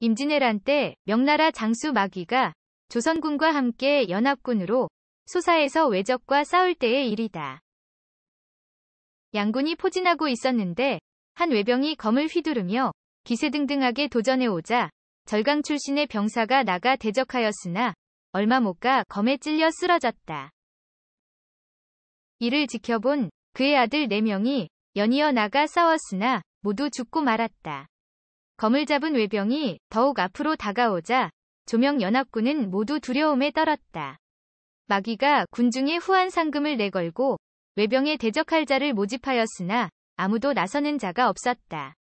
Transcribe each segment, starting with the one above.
임진왜란 때 명나라 장수 마귀가 조선군과 함께 연합군으로 소사에서 외적과 싸울 때의 일이다. 양군이 포진하고 있었는데 한 외병이 검을 휘두르며 기세등등하게 도전해오자 절강 출신의 병사가 나가 대적하였으나 얼마 못 가 검에 찔려 쓰러졌다. 이를 지켜본 그의 아들 4명이 연이어 나가 싸웠으나 모두 죽고 말았다. 검을 잡은 외병이 더욱 앞으로 다가오자 조명 연합군은 모두 두려움에 떨었다. 마귀가 군중의 후한 상금을 내걸고 외병에 대적할 자를 모집하였으나 아무도 나서는 자가 없었다.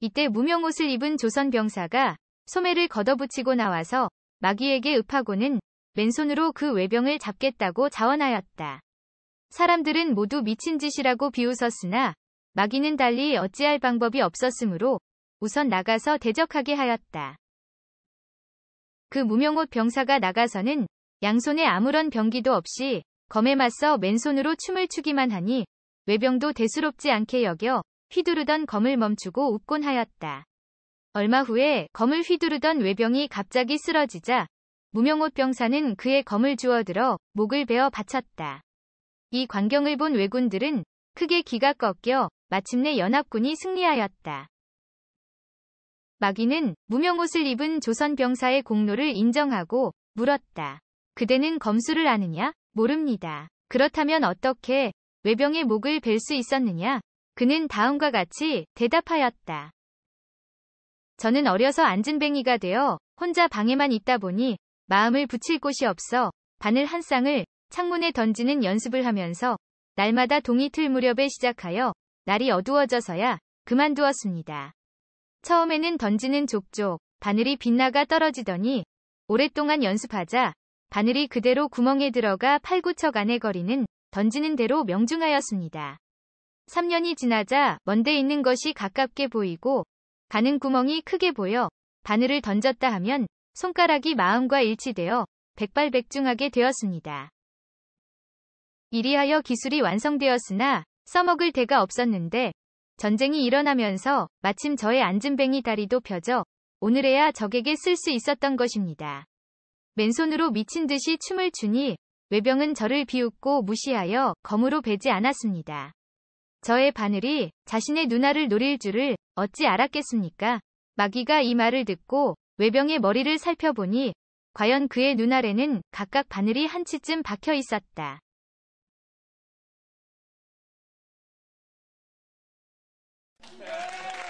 이때 무명옷을 입은 조선 병사가 소매를 걷어붙이고 나와서 마귀에게 읍하고는 맨손으로 그 외병을 잡겠다고 자원하였다. 사람들은 모두 미친 짓이라고 비웃었으나 마귀는 달리 어찌할 방법이 없었으므로 우선 나가서 대적하게 하였다. 그 무명옷 병사가 나가서는 양손에 아무런 병기도 없이 검에 맞서 맨손으로 춤을 추기만 하니 외병도 대수롭지 않게 여겨 휘두르던 검을 멈추고 웃곤 하였다. 얼마 후에 검을 휘두르던 외병이 갑자기 쓰러지자 무명옷 병사는 그의 검을 주워들어 목을 베어 바쳤다. 이 광경을 본 왜군들은 크게 기가 꺾여 마침내 연합군이 승리하였다. 마귀는 무명옷을 입은 조선 병사의 공로를 인정하고 물었다. 그대는 검수를 아느냐? 모릅니다. 그렇다면 어떻게 외병의 목을 벨 수 있었느냐? 그는 다음과 같이 대답하였다. 저는 어려서 앉은뱅이가 되어 혼자 방에만 있다 보니 마음을 붙일 곳이 없어 바늘 한 쌍을 창문에 던지는 연습을 하면서 날마다 동이 틀 무렵에 시작하여 날이 어두워져서야 그만두었습니다. 처음에는 던지는 족족, 바늘이 빗나가 떨어지더니 오랫동안 연습하자 바늘이 그대로 구멍에 들어가 팔구척 안에 거리는 던지는 대로 명중하였습니다. 3년이 지나자 먼데 있는 것이 가깝게 보이고 가는 구멍이 크게 보여 바늘을 던졌다 하면 손가락이 마음과 일치되어 백발백중하게 되었습니다. 이리하여 기술이 완성되었으나 써먹을 데가 없었는데 전쟁이 일어나면서 마침 저의 앉은뱅이 다리도 펴져 오늘에야 적에게 쓸 수 있었던 것입니다. 맨손으로 미친 듯이 춤을 추니 외병은 저를 비웃고 무시하여 검으로 베지 않았습니다. 저의 바늘이 자신의 누나를 노릴 줄을 어찌 알았겠습니까? 마귀가 이 말을 듣고 외병의 머리를 살펴보니 과연 그의 눈알에는 각각 바늘이 한 치쯤 박혀 있었다. Yeah.